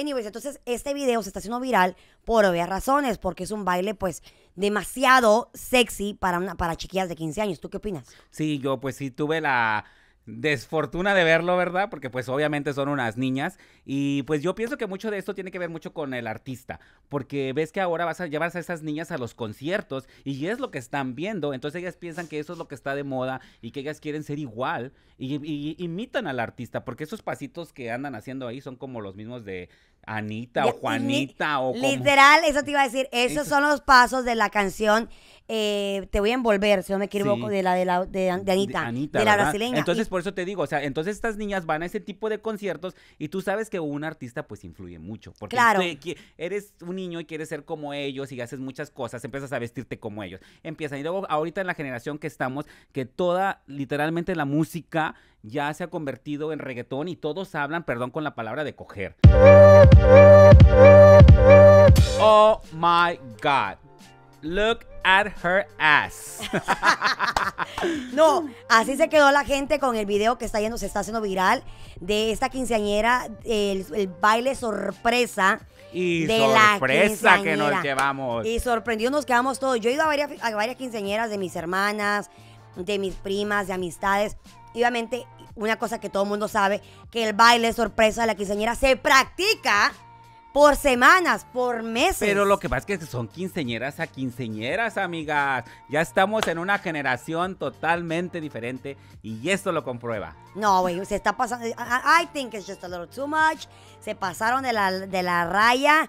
entonces este video se está haciendo viral por obvias razones, porque es un baile pues demasiado sexy para, una, para chiquillas de 15 años. ¿Tú qué opinas? Sí, yo pues sí tuve la desfortuna de verlo, ¿verdad? Porque pues obviamente son unas niñas y pues yo pienso que mucho de esto tiene que ver mucho con el artista, porque ves que ahora vas a llevar a esas niñas a los conciertos y es lo que están viendo, entonces ellas piensan que eso es lo que está de moda y que ellas quieren ser igual y imitan al artista, porque esos pasitos que andan haciendo ahí son como los mismos de Anita o Juanita o como... Literal, eso te iba a decir. Esos son los pasos de la canción eh, Te voy a envolver, si no me equivoco, de la de, la, de, Anita, de, la brasileña. Entonces, por eso te digo, o sea, entonces estas niñas van a ese tipo de conciertos y tú sabes que un artista pues influye mucho. Porque claro. eres un niño y quieres ser como ellos y haces muchas cosas, empiezas a vestirte como ellos. Empiezan. Y luego, ahorita en la generación que estamos, que toda, literalmente la música ya se ha convertido en reggaetón y todos hablan, perdón con la palabra, de coger. Oh my God. Look at her ass. no, así se quedó la gente con el video que está yendo, se está haciendo viral de esta quinceañera, el, baile sorpresa. Y de sorpresa que nos llevamos. Y sorprendió nos quedamos todos. Yo he ido a varias, a varias quinceañeras de mis hermanas, de mis primas, de amistades efectivamente, una cosa que todo el mundo sabe, que el baile sorpresa de la quinceañera se practica por semanas, por meses. Pero lo que pasa es que son quinceñeras a quinceñeras, amigas. Ya estamos en una generación totalmente diferente y esto lo comprueba. No, güey, se está pasando. I think it's just a little too much. Se pasaron de la, de la raya.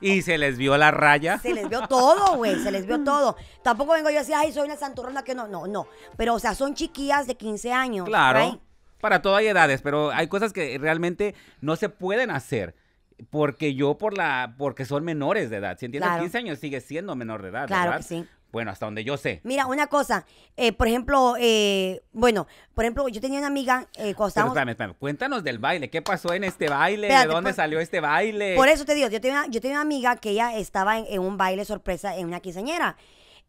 Y se les vio la raya. Se les vio todo, güey, se les vio todo. Tampoco vengo yo así ay, soy una santurrona que no, no, no. Pero, o sea, son chiquillas de 15 años. Claro. Para todas hay edades, pero hay cosas que realmente no se pueden hacer. Porque yo por la, porque son menores de edad. Si entiendes, 15 años sigue siendo menor de edad. Claro Que sí. Bueno, hasta donde yo sé. Mira, una cosa, eh, por ejemplo, eh, bueno, por ejemplo, yo tenía una amiga eh, cuando estábamos... Cuéntanos del baile, ¿qué pasó en este baile? ¿De dónde salió este baile? Por eso te digo, yo tenía, yo tenía una amiga que ella estaba en, un baile sorpresa en una quinceañera.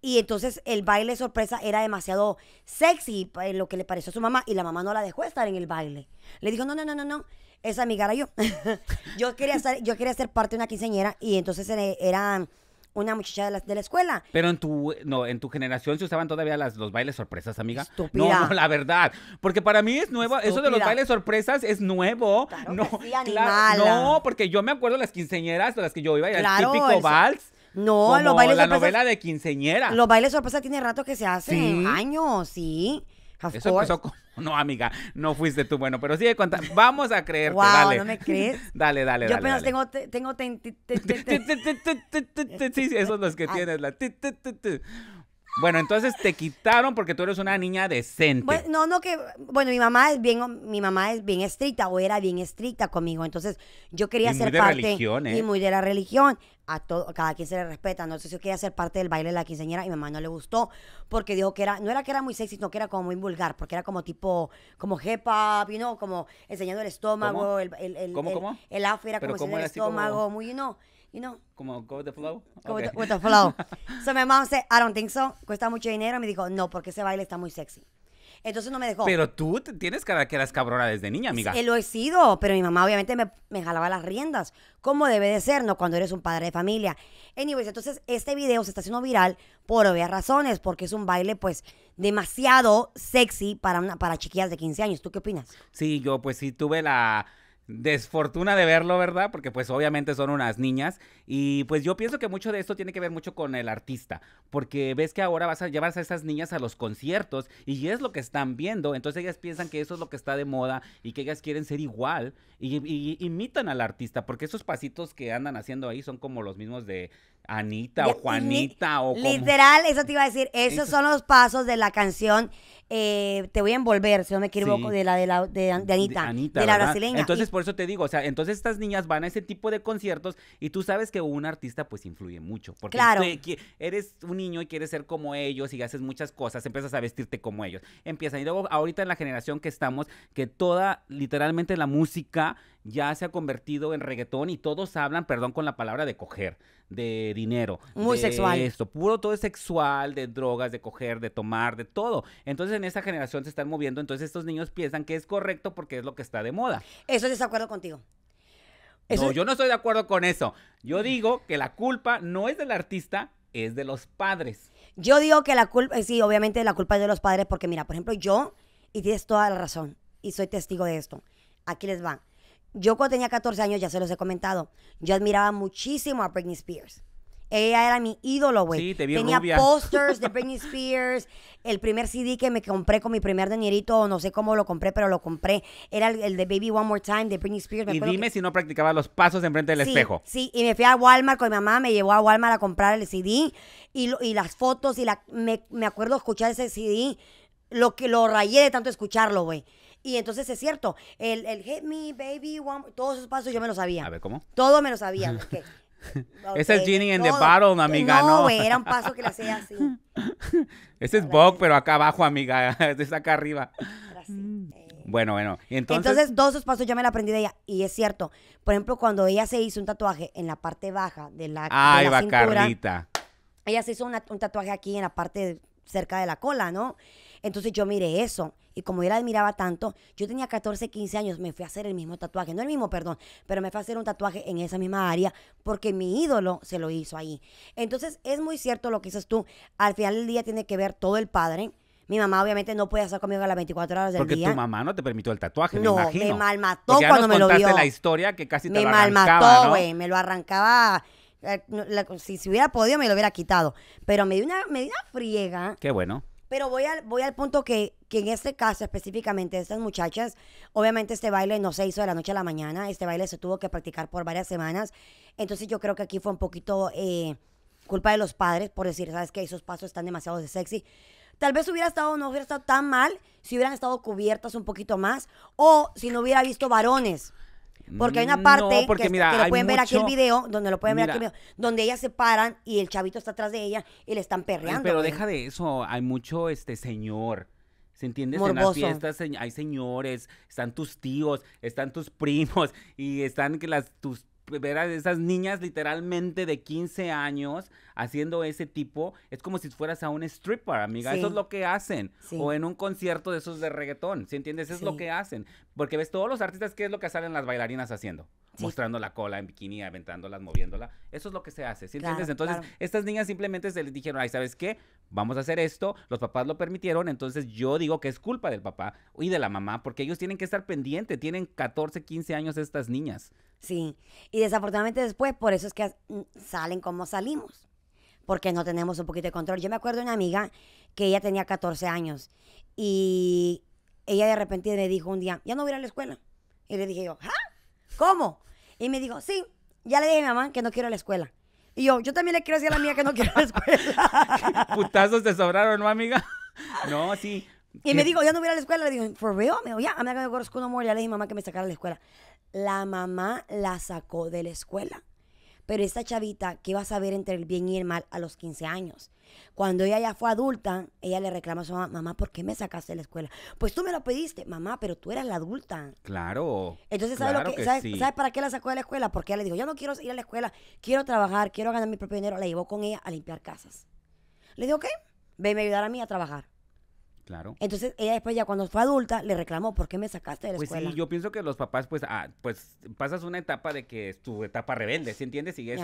Y entonces el baile sorpresa era demasiado sexy, eh, lo que le pareció a su mamá, y la mamá no la dejó estar en el baile. Le dijo, no, no, no, no, no, esa amiga era yo. yo, quería ser, yo quería ser parte de una quinceañera, y entonces eran una muchacha de la, escuela. Pero en tu, no, en tu generación se usaban todavía las, los bailes sorpresas, amiga. Estúpida. No, la verdad. Porque para mí es nuevo, eso de los bailes sorpresas es nuevo. no, no, porque yo me acuerdo las quinceñeras de las que yo iba, claro, el típico vals. No, los bailes la La novela de quinceñera. Los bailes sorpresas tiene rato que se hacen, ¿Sí? años, sí. Eso empezó como, no amiga, no fuiste tú, bueno, pero sigue contando, vamos a creer wow, dale. ¿no me crees? Dale, dale, dale. Yo apenas tengo, tengo, sí, esos los que ah. tienes, la bueno, entonces te quitaron porque tú eres una niña decente. no, no que, bueno, mi mamá es bien, mi mamá es bien estricta o era bien estricta conmigo, entonces yo quería ser parte ¿eh? y muy de la religión, a todo, cada quien se le respeta. No sé si yo quería ser parte del baile de la quinceñera y mi mamá no le gustó porque dijo que era, no era que era muy sexy, sino que era como muy vulgar, porque era como tipo, como hip hop, como enseñando el estómago, el, el, el, el, era como enseñando el estómago, muy, you know, you Como go with the flow. with, the, flow. so mi mamá dice I don't think so, cuesta mucho dinero. Me dijo, no, porque ese baile está muy sexy. Entonces no me dejó. Pero tú tienes cara que eras cabrona desde niña, amiga. Sí, lo he sido, pero mi mamá obviamente me, jalaba las riendas, ¿Cómo debe de ser, ¿no? Cuando eres un padre de familia. Anyways, entonces este video se está haciendo viral por obvias razones, porque es un baile, pues, demasiado sexy para, una, para chiquillas de 15 años. ¿Tú qué opinas? Sí, yo pues sí tuve la desfortuna de verlo, ¿verdad? Porque pues obviamente son unas niñas y pues yo pienso que mucho de esto tiene que ver mucho con el artista, porque ves que ahora vas a llevar a esas niñas a los conciertos y es lo que están viendo, entonces ellas piensan que eso es lo que está de moda y que ellas quieren ser igual y, y imitan al artista, porque esos pasitos que andan haciendo ahí son como los mismos de Anita o Juanita o Literal, eso te iba a decir. Esos son los pasos de la canción eh, Te voy a envolver, si no me equivoco, de la de, la, de, Anita. De, la brasileña. Entonces, por eso te digo, o sea, entonces estas niñas van a ese tipo de conciertos y tú sabes que un artista pues influye mucho. Porque claro. Eh, eres un niño y quieres ser como ellos y haces muchas cosas, empiezas a vestirte como ellos. Empiezan. Y luego, ahorita en la generación que estamos, que toda, literalmente la música ya se ha convertido en reggaetón y todos hablan, perdón con la palabra, de coger, de dinero. Muy de Esto, puro todo es sexual, de drogas, de coger, de tomar, de todo. Entonces en esa generación se están moviendo, entonces estos niños piensan que es correcto porque es lo que está de moda. Eso es desacuerdo contigo. no, yo no estoy de acuerdo con eso. Yo digo que la culpa no es del artista, es de los padres. Yo digo que la culpa, eh, sí, obviamente la culpa es de los padres porque mira, por ejemplo, yo, y tienes toda la razón, y soy testigo de esto. Aquí les va yo cuando tenía 14 años, ya se los he comentado, yo admiraba muchísimo a Britney Spears. Ella era mi ídolo, güey. Sí, te vi Tenía posters de Britney Spears. El primer CD que me compré con mi primer dinerito, no sé cómo lo compré, pero lo compré. Era el, de Baby One More Time de Britney Spears. y dime si no practicaba los pasos enfrente del espejo. Sí, y me fui a Walmart con mi mamá, me llevó a Walmart a comprar el CD y, las fotos y la, me, acuerdo escuchar ese CD, lo que lo rayé de tanto escucharlo, güey. Y entonces es cierto, el, el hit me, baby, one, todos esos pasos yo me los sabía. A ver, ¿cómo? Todo me los sabía. Ese es Genie en the bottom, amiga, no. No, era un paso que le hacía así. Ese es Vogue pero acá abajo, amiga. es acá arriba. Eh. Bueno, bueno. Entonces... entonces, todos esos pasos yo me la aprendí de ella. Y es cierto. Por ejemplo, cuando ella se hizo un tatuaje en la parte baja de la, Ay, va Ella se hizo un tatuaje aquí en la parte cerca de la cola, ¿no? Entonces yo miré eso. Y como yo la admiraba tanto, yo tenía 14, 15 años, me fui a hacer el mismo tatuaje. No el mismo, perdón, pero me fui a hacer un tatuaje en esa misma área porque mi ídolo se lo hizo ahí. Entonces es muy cierto lo que dices tú. Al final del día tiene que ver todo el padre. Mi mamá obviamente no puede estar conmigo a las 24 horas del día. Porque tu mamá no te permitió el tatuaje, no, me imagino. me malmató cuando me lo vio. la historia que me malmató, güey. Me lo arrancaba. Eh, si, se hubiera podido, me lo hubiera quitado. Pero me dio una, me dio una friega. Qué bueno. Pero voy al, voy al punto que, en este caso específicamente, estas muchachas, obviamente este baile no se hizo de la noche a la mañana, este baile se tuvo que practicar por varias semanas, entonces yo creo que aquí fue un poquito eh, culpa de los padres por decir, sabes que esos pasos están demasiado de sexy. Tal vez hubiera estado, no hubiera estado tan mal si hubieran estado cubiertas un poquito más o si no hubiera visto varones. Porque hay una parte que, lo pueden ver aquí el video, donde lo pueden ver video, donde ellas se paran y el chavito está atrás de ella y le están perreando. Pero deja de eso, hay mucho este señor. ¿Se entiende? En las fiestas hay señores, están tus tíos, están tus primos y están que las tus ver a esas niñas literalmente de 15 años haciendo ese tipo, es como si fueras a un stripper, amiga. Eso es lo que hacen. O en un concierto de esos de reggaetón, ¿sí entiendes? Eso es lo que hacen. Porque ves todos los artistas, ¿qué es lo que salen las bailarinas haciendo? mostrando la cola en bikini, aventándolas, moviéndola. Eso es lo que se hace, Entonces, estas niñas simplemente se les dijeron, ay, ¿sabes qué? Vamos a hacer esto, los papás lo permitieron, entonces yo digo que es culpa del papá y de la mamá, porque ellos tienen que estar pendientes, tienen 14, 15 años estas niñas. Sí, y desafortunadamente después, por eso es que mm, salen como salimos, porque no tenemos un poquito de control. Yo me acuerdo de una amiga que ella tenía 14 años y ella de repente me dijo un día, ya no voy a ir a la escuela. Y le dije yo, ¿ah? ¿Cómo? Y me dijo, sí, ya le dije a mi mamá que no quiero la escuela. Y yo, yo también le quiero decir a la mía que no quiero la escuela. Putazos te sobraron, ¿no, amiga? No, sí. Y me dijo, ya no voy a la escuela. Le digo, ¿for real? Me dijo, ya, a mí me acabo de no Ya le dije a mi mamá que me sacara de la escuela. La mamá la sacó de la escuela. Pero esta chavita, ¿qué va a saber entre el bien y el mal a los 15 años? Cuando ella ya fue adulta, ella le reclama a su mamá, mamá, ¿por qué me sacaste de la escuela? Pues tú me lo pediste, mamá, pero tú eras la adulta. Claro. Entonces, ¿sabes, lo que, para qué la sacó de la escuela? Porque ella le dijo, yo no quiero ir a la escuela, quiero trabajar, quiero ganar mi propio dinero. La llevó con ella a limpiar casas. Le dijo, ¿qué? Okay, venme a ayudar a mí a trabajar. Claro. Entonces ella después ya cuando fue adulta le reclamó, ¿por qué me sacaste de la escuela? Pues sí, yo pienso que los papás pues, ah, pues pasas una etapa de que es tu etapa rebelde, ¿sí entiendes? Y es,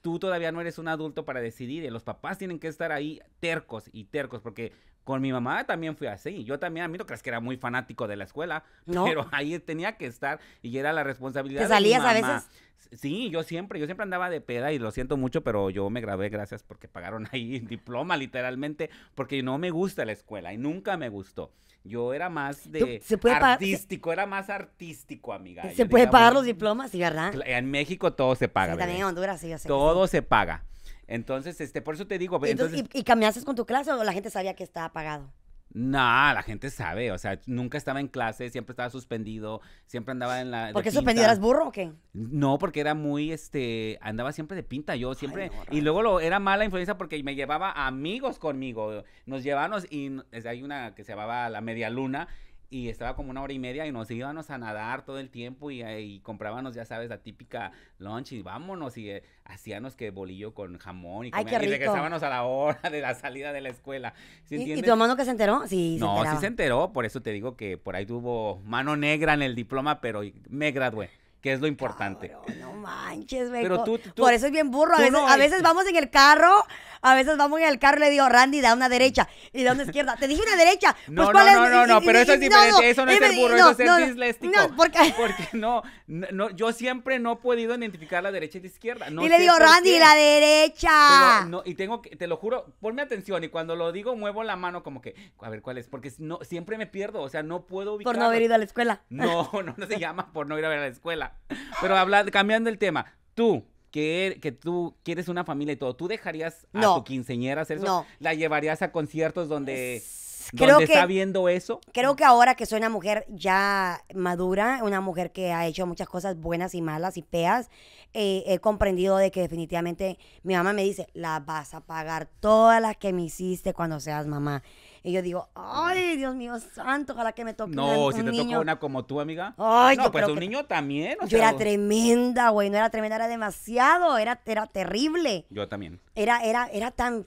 tú todavía no eres un adulto para decidir y los papás tienen que estar ahí tercos y tercos porque con mi mamá también fui así. Yo también, a mí no crees que era muy fanático de la escuela, ¿No? pero ahí tenía que estar y era la responsabilidad. ¿Te salías de mi mamá. a veces? Sí, yo siempre, yo siempre andaba de peda y lo siento mucho, pero yo me grabé, gracias porque pagaron ahí diploma literalmente, porque no me gusta la escuela y nunca me gustó. Yo era más de artístico, era más artístico, amiga. ¿Se puede pagar los diplomas, sí, verdad? En México todo se paga. también en Honduras, sí, Todo se paga. Entonces, este, por eso te digo. Entonces, ¿Y, ¿Y, cambiaste con tu clase o la gente sabía que estaba pagado? No, la gente sabe, o sea, nunca estaba en clase, siempre estaba suspendido, siempre andaba en la... ¿Por qué suspendido? ¿Eras burro o qué? No, porque era muy, este, andaba siempre de pinta, yo siempre... y luego lo, era mala influencia porque me llevaba amigos conmigo, nos llevábamos y hay una que se llamaba La Media Luna, y estaba como una hora y media y nos íbamos a nadar todo el tiempo y, eh, comprábamos, ya sabes, la típica lunch y vámonos y eh, hacíamos que bolillo con jamón y, regresábamos a la hora de la salida de la escuela. ¿Y, tu hermano que se enteró? Sí, No, sí se enteró, por eso te digo que por ahí tuvo mano negra en el diploma, pero me gradué que es lo importante. no manches, güey. Pero tú, Por eso es bien burro. A veces, vamos en el carro, a veces vamos en el carro y le digo, Randy, da una derecha y da una izquierda. Te dije una derecha. Pues, no, no, no, no, no, pero eso es diferente. eso no es ser burro, eso es ser disléxico. No, porque... porque no, no, yo siempre no he podido identificar la derecha y la izquierda. y le digo, Randy, la derecha. Pero, y tengo que, te lo juro, ponme atención y cuando lo digo muevo la mano como que, a ver cuál es, porque no, siempre me pierdo, o sea, no puedo ubicar. Por no haber ido a la escuela. No, no, no se llama por no ir a ver a la escuela. pero hablando, cambiando el tema, tú, que, er, que, tú quieres una familia y todo, ¿tú dejarías a tu quinceñera hacer eso? ¿La llevarías a conciertos donde, está viendo eso? Creo que ahora que soy una mujer ya madura, una mujer que ha hecho muchas cosas buenas y malas y feas, eh, he comprendido de que definitivamente mi mamá me dice, la vas a pagar todas las que me hiciste cuando seas mamá. Y yo digo, ay, Dios mío, santo, ojalá que me toque no, una, si te tocó una como tú, amiga. Ay, no, pues un niño también. yo era tremenda, güey, no era tremenda, era demasiado, era, era terrible. Yo también. Era, era, era tan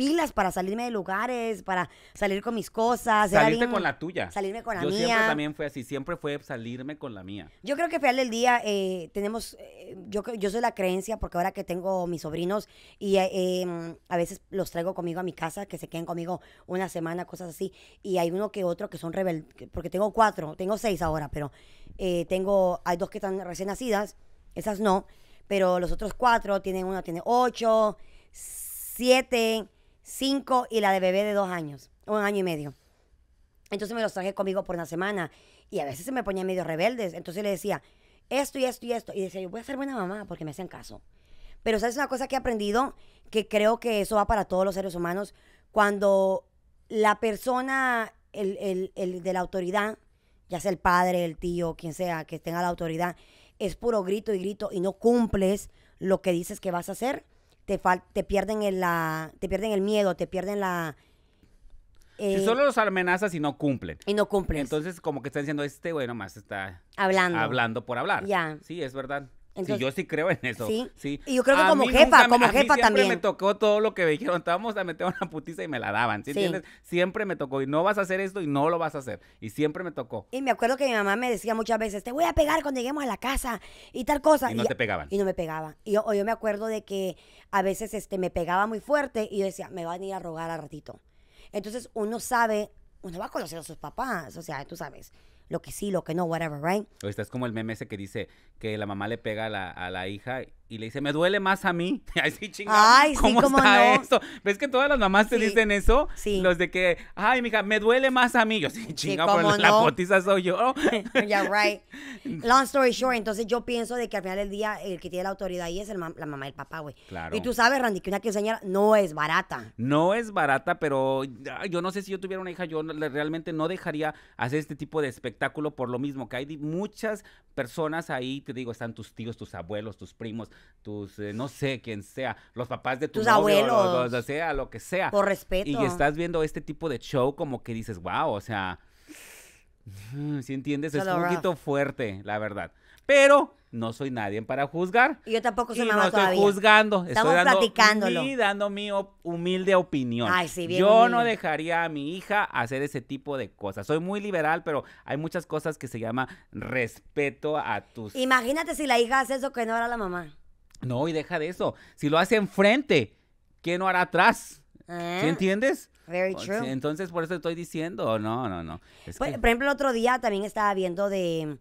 pilas para salirme de lugares, para salir con mis cosas. Salirte con la tuya. Salirme con la mía. Yo siempre también fue así, siempre fue salirme con la mía. Yo creo que al final del día eh, tenemos, eh, yo, yo soy la creencia porque ahora que tengo mis sobrinos y eh, em, a veces los traigo conmigo a mi casa, que se queden conmigo una semana, cosas así, y hay uno que otro que son rebeldes, porque tengo cuatro, tengo seis ahora, pero tengo, hay dos que están recién nacidas, esas no, pero los otros cuatro, tienen uno tiene ocho, siete cinco y la de bebé de dos años, un año y medio. Entonces me los traje conmigo por una semana y a veces se me ponían medio rebeldes. Entonces le decía esto y esto y esto. Y decía, yo voy a ser buena mamá porque me hacen caso. Pero sabes una cosa que he aprendido, que creo que eso va para todos los seres humanos, cuando la persona, el, el, el de la autoridad, ya sea el padre, el tío, quien sea, que tenga la autoridad, es puro grito y grito y no cumples lo que dices que vas a hacer, te, te pierden el, la, te pierden el miedo, te pierden la... si eh, solo los amenazas y no cumplen. Y no cumplen. Entonces como que están diciendo, este güey nomás está... Hablando. Hablando por hablar. Ya. Sí, es verdad sí, yo sí creo en eso. Sí. Y yo creo que como jefa, como jefa también. Siempre me tocó todo lo que me dijeron, estábamos a meter una putiza y me la daban. ¿sí, entiendes? Siempre me tocó, y no vas a hacer esto y no lo vas a hacer. Y siempre me tocó. Y me acuerdo que mi mamá me decía muchas veces, te voy a pegar cuando lleguemos a la casa y tal cosa. Y no te pegaban. Y no me pegaban. Y yo, yo me acuerdo de que a veces este, me pegaba muy fuerte y yo decía, me van a ir a rogar a ratito. Entonces uno sabe, uno va a conocer a sus papás, o sea, tú sabes lo que sí, lo que no, whatever, right? O es como el meme ese que dice que la mamá le pega a la, a la hija y le dice, me duele más a mí. ay, sí, chingada. Ay, ¿Cómo, está esto? ¿Ves que todas las mamás te dicen eso? Sí. Los de que, ay, mija, me duele más a mí. Yo, sí, chingado, por la potiza soy yo. yeah, right. Long story short, entonces yo pienso de que al final del día el que tiene la autoridad ahí es el la mamá y el papá, güey. Claro. Y tú sabes, Randy, que una quinceañera no es barata. No es barata, pero yo no sé si yo tuviera una hija, yo realmente no dejaría hacer este tipo de espectáculo por lo mismo que hay muchas personas ahí, te digo, están tus tíos, tus abuelos, tus primos, tus, eh, no sé, quién sea, los papás de tus abuelos, o sea, lo que sea. Por respeto. Y estás viendo este tipo de show como que dices, wow, o sea, mm, si entiendes, es un poquito fuerte, la verdad. Pero no soy nadie para juzgar. Y yo tampoco soy y mamá no estoy juzgando. Estamos estoy platicándolo. Y dando mi humilde opinión. yo no dejaría a mi hija hacer ese tipo de cosas. Soy muy liberal, pero hay muchas cosas que se llama respeto a tus... Imagínate si la hija hace eso que no era la mamá. No, y deja de eso. Si lo hace enfrente, ¿qué no hará atrás? ¿Sí ¿Eh? entiendes? Very true. Entonces, por eso estoy diciendo, no, no, no. por ejemplo, el otro día también estaba viendo de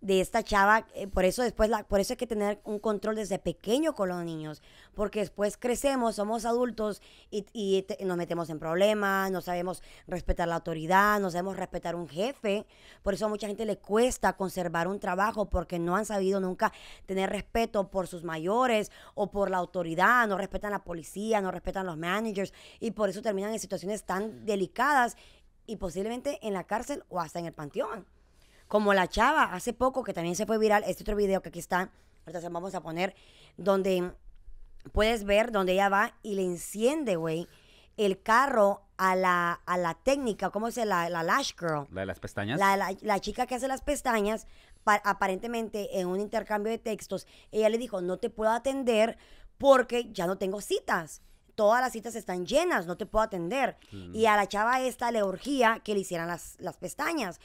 de esta chava, eh, por eso después, la, por eso hay que tener un control desde pequeño con los niños, porque después crecemos, somos adultos y, nos metemos en problemas, no sabemos respetar la autoridad, no sabemos respetar un jefe, por eso a mucha gente le cuesta conservar un trabajo porque no han sabido nunca tener respeto por sus mayores o por la autoridad, no respetan la policía, no respetan los managers y por eso terminan en situaciones tan delicadas y posiblemente en la cárcel o hasta en el panteón. Como la chava, hace poco que también se fue viral, este otro video que aquí está, ahorita se vamos a poner, donde puedes ver donde ella va y le enciende, güey, el carro a la, a la técnica, ¿cómo se la, la lash girl? La de las pestañas. La, chica que hace las pestañas, aparentemente en un intercambio de textos, ella le dijo, no te puedo atender porque ya no tengo citas. Todas las citas están llenas, no te puedo atender. Mm. Y a la chava esta le urgía que le hicieran las, las pestañas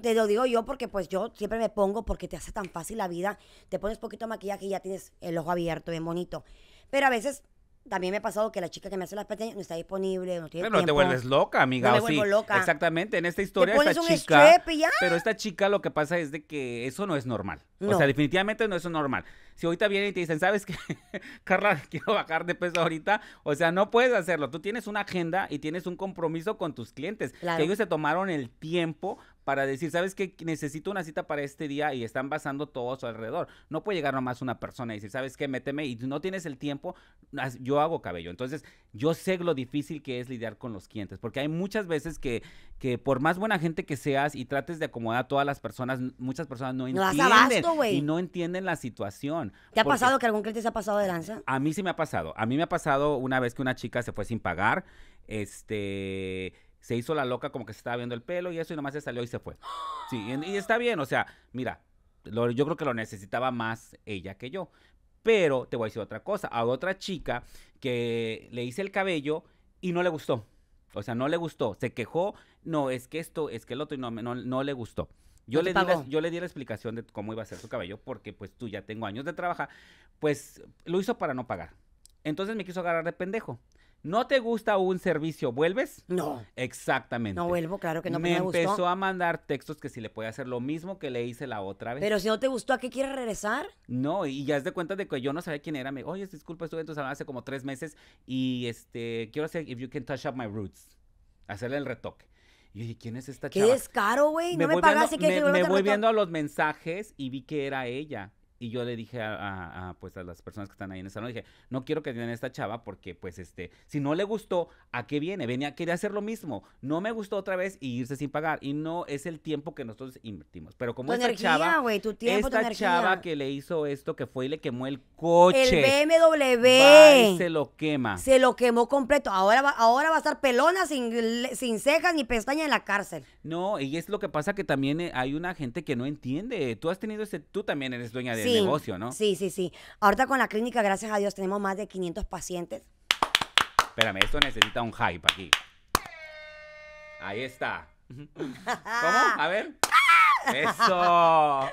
te lo digo yo porque pues yo siempre me pongo porque te hace tan fácil la vida. Te pones poquito maquillaje y ya tienes el ojo abierto, bien bonito. Pero a veces también me ha pasado que la chica que me hace las pestañas no está disponible, no tiene Pero no te vuelves loca, amiga. No vuelvo loca. Exactamente, en esta historia chica, pero esta chica lo que pasa es de que eso no es normal. O sea, definitivamente no es normal. Si ahorita vienen y te dicen, ¿sabes qué? Carla, quiero bajar de peso ahorita. O sea, no puedes hacerlo. Tú tienes una agenda y tienes un compromiso con tus clientes. Que ellos se tomaron el tiempo para decir, ¿sabes qué? Necesito una cita para este día y están basando todo a su alrededor. No puede llegar nomás una persona y decir, ¿sabes qué? Méteme y no tienes el tiempo, yo hago cabello. Entonces, yo sé lo difícil que es lidiar con los clientes, porque hay muchas veces que que por más buena gente que seas y trates de acomodar a todas las personas, muchas personas no entienden y no entienden la situación. ¿Te ha pasado que algún cliente se ha pasado de lanza? A mí sí me ha pasado. A mí me ha pasado una vez que una chica se fue sin pagar, este se hizo la loca como que se estaba viendo el pelo y eso y nomás se salió y se fue. Sí, y, está bien, o sea, mira, yo creo que lo necesitaba más ella que yo. Pero te voy a decir otra cosa, a otra chica que le hice el cabello y no le gustó. O sea, no le gustó. Se quejó, no, es que esto, es que el otro, y no, no, le gustó. Yo, le di la, yo le di la explicación de cómo iba a ser su cabello, porque pues tú ya tengo años de trabajar. Pues lo hizo para no pagar. Entonces me quiso agarrar de pendejo. ¿No te gusta un servicio? ¿Vuelves? No. Exactamente. No vuelvo, claro que no pues me, me empezó a mandar textos que si le puede hacer lo mismo que le hice la otra vez. Pero si no te gustó, ¿a qué quieres regresar? No, y ya es de cuenta de que yo no sabía quién era. Me, oye, disculpa, estuve en tu hace como tres meses y este quiero hacer if you can touch up my roots. Hacerle el retoque. Y yo ¿quién es esta chica? chava? Qué descaro, güey. No me pagas y que Me, me voy viendo a los mensajes y vi que era ella y yo le dije a, pues a las personas que están ahí en el salón, dije, no quiero que den esta chava porque pues este, si no le gustó, ¿a qué viene? Venía, quería hacer lo mismo, no me gustó otra vez y irse sin pagar y no es el tiempo que nosotros invertimos. Pero como tu esta chava, tu tiempo, esta chava que le hizo esto, que fue y le quemó el coche. El BMW. se lo quema. Se lo quemó completo. Ahora va, ahora va a estar pelona sin, cejas ni pestaña en la cárcel. No, y es lo que pasa que también eh, hay una gente que no entiende. Tú has tenido ese, tú también eres dueña de eso negocio, ¿no? Sí, sí, sí. Ahorita con la clínica, gracias a Dios, tenemos más de 500 pacientes. Espérame, esto necesita un hype aquí. Ahí está. ¿Cómo? A ver. Eso.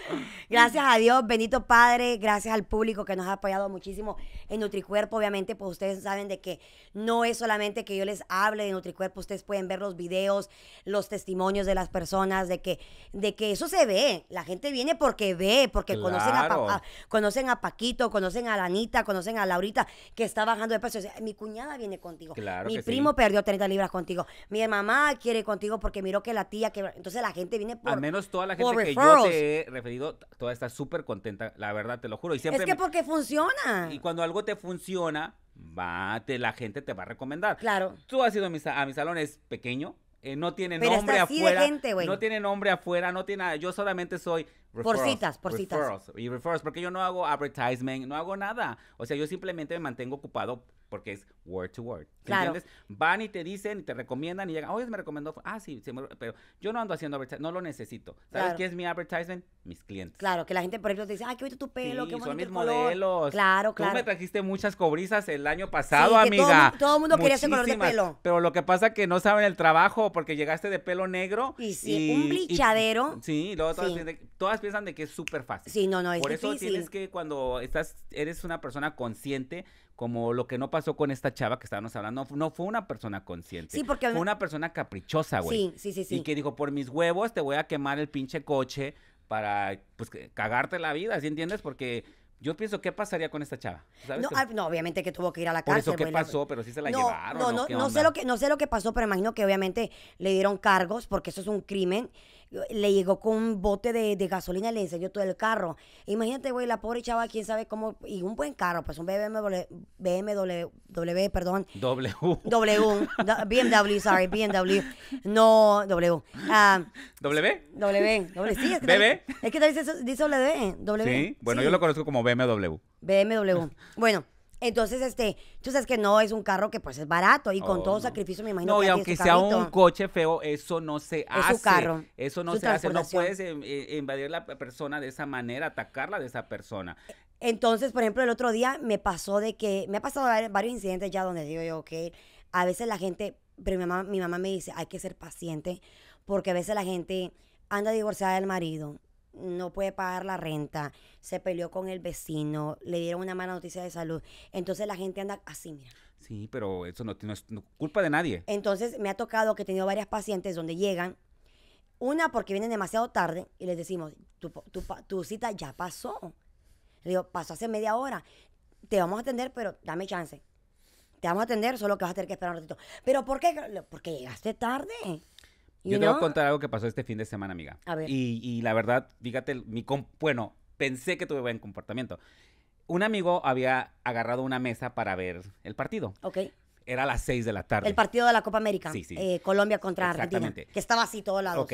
gracias a Dios, bendito Padre, gracias al público que nos ha apoyado muchísimo en NutriCuerpo. Obviamente, pues ustedes saben de que no es solamente que yo les hable de NutriCuerpo, ustedes pueden ver los videos, los testimonios de las personas, de que, de que eso se ve. La gente viene porque ve, porque conocen, a conocen a Paquito, conocen a Lanita, conocen a Laurita, que está bajando de peso. mi cuñada viene contigo. mi primo perdió 30 libras contigo. Mi mamá quiere contigo porque miró que la tía que. Entonces la gente viene por. Al menos toda la porque yo te he referido, toda esta súper contenta, la verdad, te lo juro. Y siempre es que porque funciona. Y cuando algo te funciona, va, la gente te va a recomendar. Claro. Tú has ido a mi, a mi salón, es pequeño, eh, no tiene nombre afuera. no tiene nombre afuera, no tiene nada. Yo solamente soy por citas, por referrals, citas. Y referrals, porque yo no hago advertisement, no hago nada. O sea, yo simplemente me mantengo ocupado porque es word to word. Claro. ¿Entiendes? Van y te dicen y te recomiendan y llegan, oye, me recomendó. Ah, sí, pero yo no ando haciendo advertisement, no lo necesito. ¿Sabes qué es mi advertisement? Mis clientes. Claro, que la gente, por ejemplo, te dice, ay, qué bonito tu pelo, qué bonito. Son mis color. modelos. Claro, claro. Tú me trajiste muchas cobrizas el año pasado, amiga. Todo el mundo quería ese color de pelo. Pero lo que pasa es que no saben el trabajo porque llegaste de pelo negro. Y sí, un blichadero. sí, y luego todas, todas piensan de que es súper fácil. Sí, no, no, es Por eso tienes que cuando estás, eres una persona consciente, como lo que no pasó con esta chava que estábamos hablando, no, fue una persona consciente. Sí, porque... Fue una persona caprichosa, güey. Sí, sí, sí, Y que dijo, por mis huevos te voy a quemar el pinche coche para, pues, cagarte la vida, ¿sí entiendes? Porque... Yo pienso, ¿qué pasaría con esta chava? Ah, no, obviamente que tuvo que ir a la cárcel. Por eso, ¿qué pasó? Pero sí se la llevaron. No, no, no, sé lo que, no sé lo que pasó, pero imagino que obviamente le dieron cargos porque eso es un crimen le llegó con un bote de, gasolina y le enseñó todo el carro. Imagínate, güey, la pobre chava, quién sabe cómo, y un buen carro, pues un BMW, BMW, perdón. W. W, BMW, sorry, BMW. No, W. Ah, ¿W? W, W, sí. Es que ¿BB? es que dice W, W. Sí, bueno, yo lo conozco como BMW. BMW. Bueno. Entonces, este, tú sabes que no es un carro que pues es barato y con oh, todo sacrificio me imagino no, y aunque sea un coche feo, eso no se hace. es hace. carro. Eso no se hace. No puedes em, eh, invadir la persona de esa manera, atacarla de esa persona. E, entonces, por ejemplo, el otro día me pasó de que, me ha pasado varios incidentes ya donde digo yo, ok, a veces la gente, pero mi mamá, mi mamá me dice, hay que ser paciente, porque a veces la gente anda divorciada del marido, no puede pagar la renta, se peleó con el vecino, le dieron una mala noticia de salud. Entonces la gente anda así, mira. Sí, pero eso no, tiene es culpa de nadie. Entonces me ha tocado que he tenido varias pacientes donde llegan, una porque vienen demasiado tarde y les decimos, tu, tu, tu cita ya pasó. Le digo, pasó hace media hora, te vamos a atender, pero dame chance. Te vamos a atender, solo que vas a tener que esperar un ratito. ¿Pero por qué? Porque llegaste tarde. Yo te voy a contar algo que pasó este fin de semana, amiga. A ver. Y, la verdad, fíjate, mi bueno, pensé que tuve buen comportamiento. Un amigo había agarrado una mesa para ver el partido. Ok. Era a las 6 de la tarde. El partido de la Copa América. Sí, sí. Eh, Colombia contra Argentina. Que estaba así todo lado. Ok.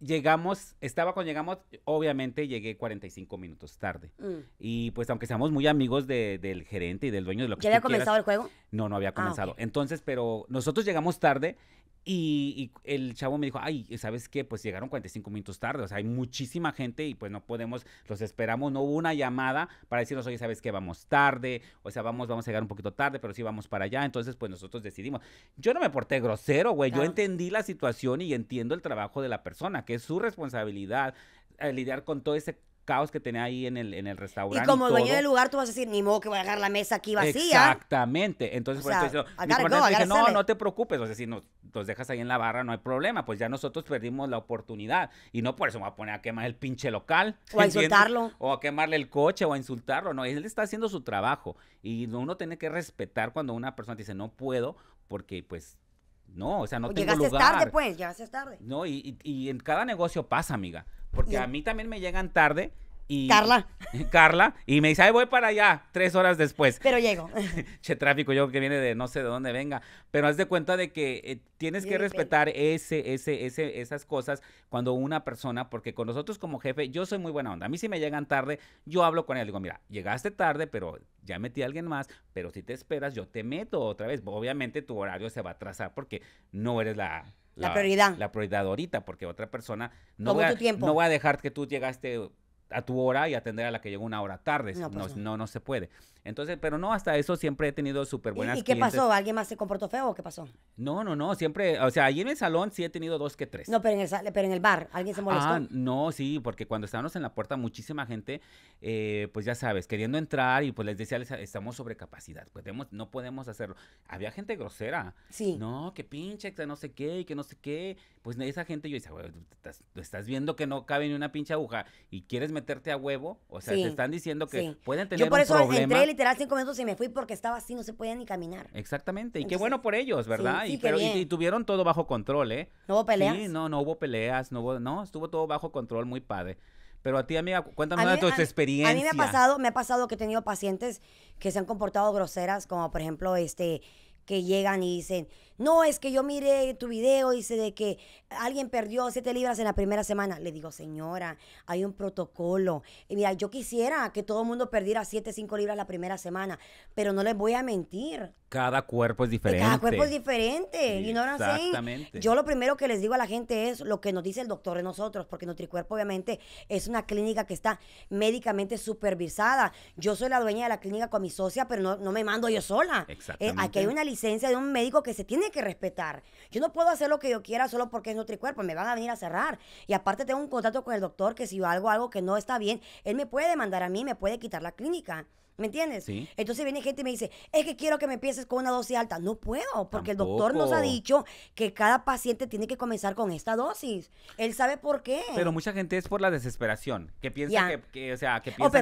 Llegamos, estaba cuando llegamos, obviamente llegué 45 minutos tarde. Mm. Y pues aunque seamos muy amigos del gerente y del dueño de lo que ¿Ya había comenzado el juego? No, no había ah, comenzado. Entonces, pero nosotros llegamos tarde y, el chavo me dijo, ay, ¿sabes qué? Pues llegaron 45 minutos tarde, o sea, hay muchísima gente y pues no podemos, los esperamos, no hubo una llamada para decirnos, oye, ¿sabes qué? Vamos tarde, o sea, vamos, vamos a llegar un poquito tarde, pero sí vamos para allá, entonces pues nosotros decidimos. Yo no me porté grosero, güey, yo entendí la situación y entiendo el trabajo de la persona, que es su responsabilidad eh, lidiar con todo ese caos que tenía ahí en el, en el restaurante. Y como dueño del lugar, tú vas a decir, ni modo que voy a dejar la mesa aquí vacía. Exactamente. Entonces, o dije, no, no te preocupes. O sea, si no, los dejas ahí en la barra, no hay problema. Pues ya nosotros perdimos la oportunidad. Y no por eso me voy a poner a quemar el pinche local. O a insultarlo. O a quemarle el coche o a insultarlo. No, él está haciendo su trabajo. Y uno tiene que respetar cuando una persona dice no puedo porque pues no, o sea, no o llegaste lugar. tarde, pues, llegaste tarde. No, y, y, en cada negocio pasa, amiga. Porque a mí también me llegan tarde Carla. Carla. Y me dice, ay, voy para allá, tres horas después. Pero llego. che, tráfico, yo que viene de no sé de dónde venga. Pero haz de cuenta de que eh, tienes que respetar ese, ese, esas cosas cuando una persona, porque con nosotros como jefe, yo soy muy buena onda. A mí si me llegan tarde, yo hablo con él. Digo, mira, llegaste tarde, pero ya metí a alguien más, pero si te esperas, yo te meto otra vez. Obviamente tu horario se va a atrasar porque no eres la la, prioridad. La prioridad ahorita, porque otra persona no va, no va a dejar que tú llegaste a tu hora y atender a la que llegó una hora tarde. No, pues no, no, se puede. Entonces, pero no, hasta eso siempre he tenido súper buenas ¿Y, qué pasó? ¿Alguien más se comportó feo o qué pasó? No, no, no, siempre, o sea, allí en el salón sí he tenido dos que tres. No, pero en el, pero en el bar, ¿alguien se molestó? Ah, no, sí, porque cuando estábamos en la puerta, muchísima gente, eh, pues ya sabes, queriendo entrar y pues les decía, estamos sobre capacidad, pues no podemos hacerlo. Había gente grosera. Sí. No, que pinche, que no sé qué, y que no sé qué. Pues esa gente yo decía, bueno, estás, viendo que no cabe ni una pinche aguja y quieres meterte a huevo, o sea, te están diciendo que pueden tener yo por eso problema literal cinco minutos y me fui porque estaba así, no se podía ni caminar. Exactamente. Y qué bueno por ellos, ¿verdad? y, pero, tuvieron todo bajo control, ¿eh? ¿No hubo peleas? Sí, no, no hubo peleas, no hubo, no, estuvo todo bajo control, muy padre. Pero a ti, amiga, cuéntame de tus experiencias. A mí me ha pasado, me ha pasado que he tenido pacientes que se han comportado groseras, como por ejemplo, este, que llegan y dicen, no, es que yo miré tu video, dice de que alguien perdió siete libras en la primera semana. Le digo, señora, hay un protocolo. Y mira, yo quisiera que todo el mundo perdiera siete, cinco libras la primera semana, pero no les voy a mentir. Cada cuerpo es diferente. Cada cuerpo es diferente. y no Exactamente. Yo lo primero que les digo a la gente es lo que nos dice el doctor de nosotros, porque Nutricuerpo obviamente es una clínica que está médicamente supervisada. Yo soy la dueña de la clínica con mi socia, pero no, me mando yo sola. Eh, aquí hay una licencia de un médico que se tiene que respetar. Yo no puedo hacer lo que yo quiera solo porque es nutricuerpo, me van a venir a cerrar. Y aparte tengo un contrato con el doctor que si yo hago algo que no está bien, él me puede demandar a mí, me puede quitar la clínica. ¿Me entiendes? Entonces viene gente y me dice, es que quiero que me empieces con una dosis alta. No puedo, porque el doctor nos ha dicho que cada paciente tiene que comenzar con esta dosis. Él sabe por qué. Pero mucha gente es por la desesperación, que piensa que, o sea, que oh, piensa...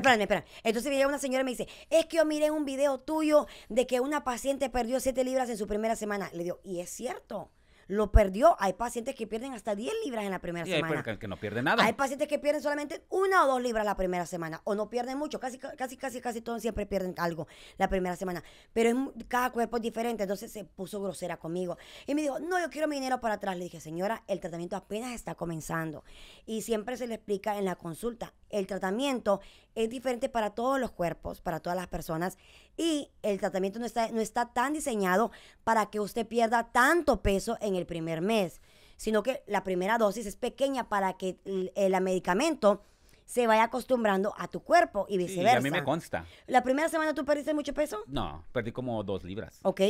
Entonces viene una señora y me dice, es que yo miré un video tuyo de que una paciente perdió 7 libras en su primera semana. Le digo, y es cierto lo perdió. Hay pacientes que pierden hasta 10 libras en la primera y semana. Hay que no pierden nada. Hay pacientes que pierden solamente una o dos libras la primera semana o no pierden mucho. Casi, casi, casi, casi todos siempre pierden algo la primera semana. Pero es, cada cuerpo es diferente. Entonces se puso grosera conmigo y me dijo, no, yo quiero mi dinero para atrás. Le dije, señora, el tratamiento apenas está comenzando. Y siempre se le explica en la consulta, el tratamiento es diferente para todos los cuerpos, para todas las personas. Y el tratamiento no está, no está tan diseñado para que usted pierda tanto peso en el primer mes, sino que la primera dosis es pequeña para que el, medicamento se vaya acostumbrando a tu cuerpo y viceversa. Sí, a mí me consta. ¿La primera semana tú perdiste mucho peso? No, perdí como dos libras. Ok.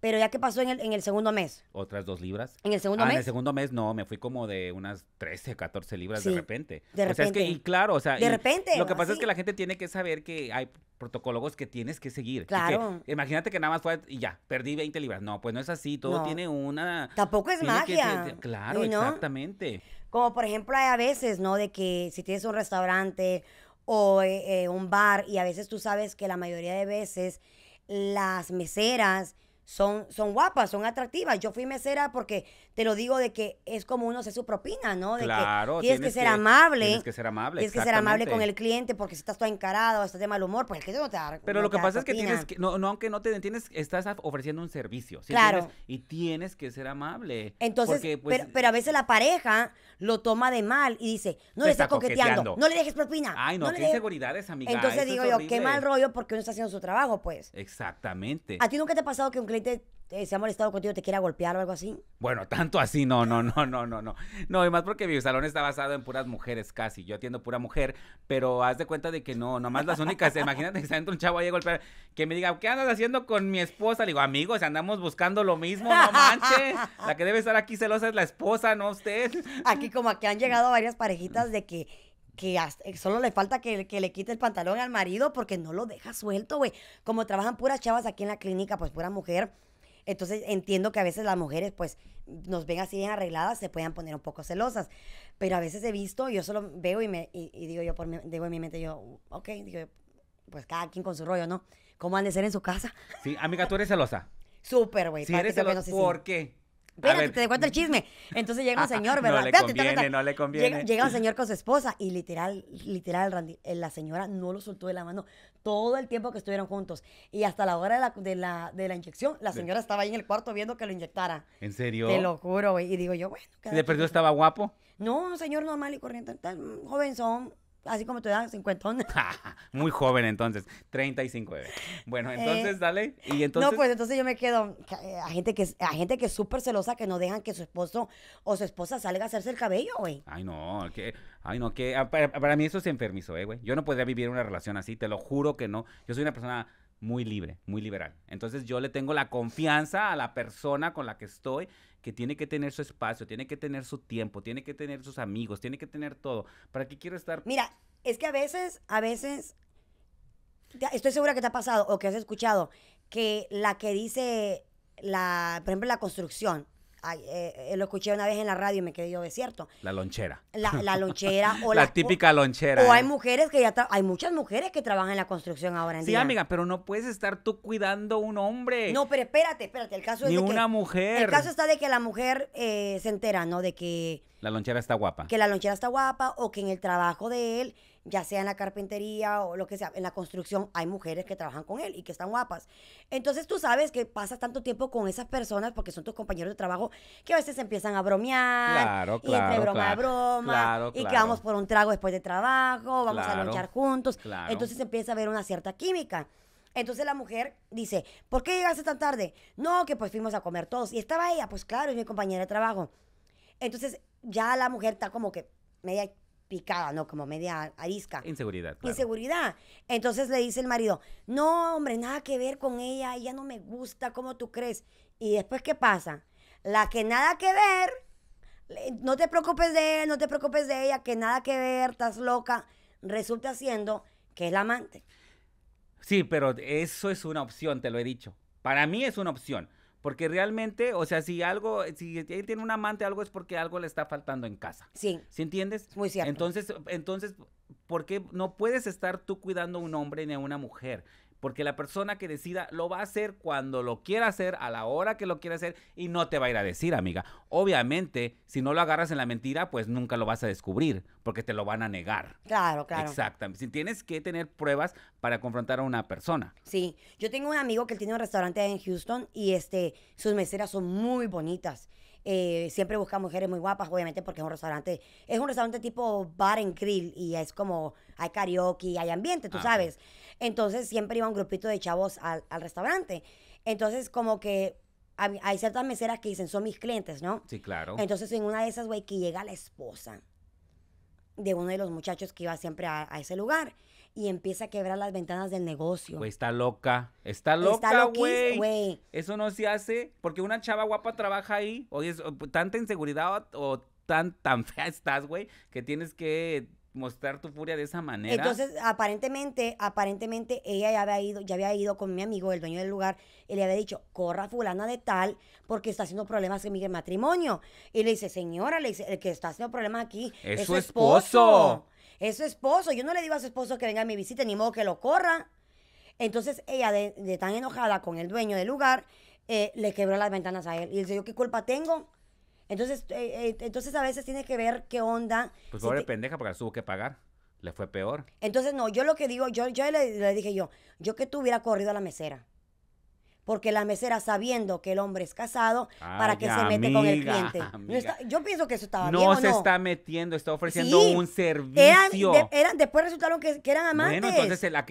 Pero ya qué pasó en el, en el segundo mes. Otras dos libras. ¿En el segundo ah, mes? En el segundo mes no, me fui como de unas 13, 14 libras de repente. De repente. O sea, que, y claro, o sea. De repente. Lo que pasa es que la gente tiene que saber que hay protocolos que tienes que seguir. Claro. imagínate que nada más fue y ya, perdí 20 libras. No, pues no es así, todo tiene una... Tampoco es magia. claro, exactamente. Como por ejemplo hay a veces, ¿no? De que si tienes un restaurante o eh, eh, un bar y a veces tú sabes que la mayoría de veces las meseras son, son guapas, son atractivas. Yo fui mesera porque te lo digo de que es como uno hace su propina, ¿no? De claro, tienes, que ser amable. Tienes que ser amable. Tienes que ser amable con el cliente porque si estás todo encarado, estás de mal humor, pues el cliente no te da. Pero lo que pasa es que tienes que, no, aunque no te entiendes, estás ofreciendo un servicio. ¿sí claro. y tienes que ser amable. Entonces, pues, pero, a veces la pareja lo toma de mal y dice, no le estás coqueteando, no le dejes propina. Ay, no, qué inseguridades, amiga. Entonces digo yo, qué mal rollo porque uno está haciendo su trabajo, pues. Exactamente. ¿A ti nunca te ha pasado que un cliente eh, se ha molestado contigo, te quiera golpear o algo así? Bueno, tanto así, no, no, no, no, no, no. No, y más porque mi salón está basado en puras mujeres casi. Yo atiendo pura mujer, pero haz de cuenta de que no, nomás las únicas, imagínate que se entra un chavo ahí a golpear, que me diga, ¿qué andas haciendo con mi esposa? Le digo, amigos, andamos buscando lo mismo, no manches. La que debe estar aquí celosa es la esposa, no usted. Aquí como que han llegado varias parejitas de que que eh, solo le falta que, que, le quite el pantalón al marido porque no lo deja suelto, güey. Como trabajan puras chavas aquí en la clínica, pues pura mujer, entonces entiendo que a veces las mujeres pues nos ven así bien arregladas, se puedan poner un poco celosas, pero a veces he visto, yo solo veo y, me, y, digo yo, por mi, digo en mi mente yo, ok, pues cada quien con su rollo, ¿no? ¿Cómo han de ser en su casa? Sí, amiga, tú eres celosa. Súper, güey. Si eres celosa, ¿por qué? espérate, te cuento el chisme. Entonces llega un señor, ¿verdad? No le conviene, no le conviene. Llega, un señor con su esposa y literal, literal, Randy, eh, la señora no lo soltó de la mano todo el tiempo que estuvieron juntos. Y hasta la hora de la, inyección, la señora estaba ahí en el cuarto viendo que lo inyectara. ¿En serio? Te lo juro, güey. Y digo yo, bueno. ¿De perdió estaba guapo? No, señor, señor mal y corriente, tal, jovenzón así como te dan 50. Muy joven entonces, 35 Bueno, eh, entonces dale. Y entonces... No, pues entonces yo me quedo eh, a gente que a gente que es súper celosa que no dejan que su esposo o su esposa salga a hacerse el cabello, güey. Ay, no, que ay, no, que ah, para, mí eso se enfermizo, eh, güey. Yo no podría vivir una relación así, te lo juro que no. Yo soy una persona muy libre, muy liberal. Entonces yo le tengo la confianza a la persona con la que estoy que tiene que tener su espacio, tiene que tener su tiempo, tiene que tener sus amigos, tiene que tener todo. ¿Para qué quiero estar? Mira, es que a veces, a veces, estoy segura que te ha pasado o que has escuchado que la que dice, la, por ejemplo, la construcción, eh, eh, lo escuché una vez en la radio y me quedé yo desierto. La lonchera. La, lonchera o la, típica lonchera. O, hay ¿eh? mujeres que ya hay muchas mujeres que trabajan en la construcción ahora en sí, día. Sí, amiga, pero no puedes estar tú cuidando un hombre. No, pero espérate, espérate, el caso Ni es de una mujer. El caso está de que la mujer se entera, ¿no? De que la lonchera está guapa. Que la lonchera está guapa o que en el trabajo de él ya sea en la carpintería o lo que sea, en la construcción, hay mujeres que trabajan con él y que están guapas. Entonces tú sabes que pasas tanto tiempo con esas personas porque son tus compañeros de trabajo que a veces empiezan a bromear. Claro, y entre broma a broma. Claro, y que vamos por un trago después de trabajo, vamos a luchar juntos. Entonces empieza a haber una cierta química. Entonces la mujer dice, ¿por qué llegaste tan tarde? No, que pues fuimos a comer todos. Y estaba ella, pues claro, es mi compañera de trabajo. Entonces ya la mujer está como que media picada, no, como media arisca. Inseguridad. Inseguridad. Entonces le dice el marido, no, hombre, nada que ver con ella, ella no me gusta, ¿cómo tú crees? Y después, ¿qué pasa? La que nada que ver, no te preocupes de él, no te preocupes de ella, que nada que ver, estás loca, resulta siendo que es la amante. Sí, pero eso es una opción, te lo he dicho. Para mí es una opción. Porque realmente, o sea, si algo, si él tiene un amante, algo es porque algo le está faltando en casa. Sí. ¿Sí entiendes? Muy cierto. Entonces, entonces, ¿por qué no puedes estar tú cuidando a un hombre ni a una mujer? Porque la persona que decida lo va a hacer cuando lo quiera hacer, a la hora que lo quiera hacer, y no te va a ir a decir, amiga. Obviamente, si no lo agarras en la mentira, pues nunca lo vas a descubrir, porque te lo van a negar. Claro, claro. Exactamente. Si tienes que tener pruebas para confrontar a una persona. Sí. Yo tengo un amigo que tiene un restaurante en Houston y este, sus meseras son muy bonitas. Eh, siempre busca mujeres muy guapas, obviamente, porque es un restaurante, es un restaurante tipo bar en grill y es como hay karaoke, hay ambiente, tú ah, sabes. Entonces siempre iba un grupito de chavos al, restaurante. Entonces como que hay ciertas meseras que dicen, son mis clientes, ¿no? Sí, claro. Entonces en una de esas, güey, que llega la esposa de uno de los muchachos que iba siempre a, ese lugar y empieza a quebrar las ventanas del negocio. Güey, está loca. Está loca, güey. Eso no se hace porque una chava guapa trabaja ahí. Oye, es tanta inseguridad o, tan, tan fea estás, güey, que tienes que mostrar tu furia de esa manera. Entonces, aparentemente, aparentemente ella ya había ido, ya había ido con mi amigo, el dueño del lugar, y le había dicho, corra fulana de tal, porque está haciendo problemas en mi matrimonio. Y le dice, señora, le dice, el que está haciendo problemas aquí es, su esposo. Es su esposo. Yo no le digo a su esposo que venga a mi visita, ni modo que lo corra. Entonces, ella, de, tan enojada con el dueño del lugar, eh, le quebró las ventanas a él. Y él dice, ¿yo qué culpa tengo? Entonces, eh, eh, entonces a veces tiene que ver qué onda. Pues pobre si pendeja, porque la tuvo que pagar. Le fue peor. Entonces, no, yo lo que digo, yo, yo le, dije yo, yo que tú hubiera corrido a la mesera porque la mesera sabiendo que el hombre es casado para que se mete con el cliente. yo pienso que eso estaba no bien. se no se está metiendo, está ofreciendo un servicio. Eran, después resultaron que, eran amantes. Bueno, entonces la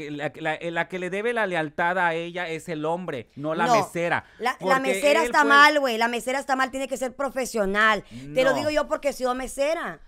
que, le debe la lealtad a ella es el hombre, no la mesera. La, mesera está mal, güey. La mesera está mal, tiene que ser profesional. Te lo digo yo porque he sido mesera.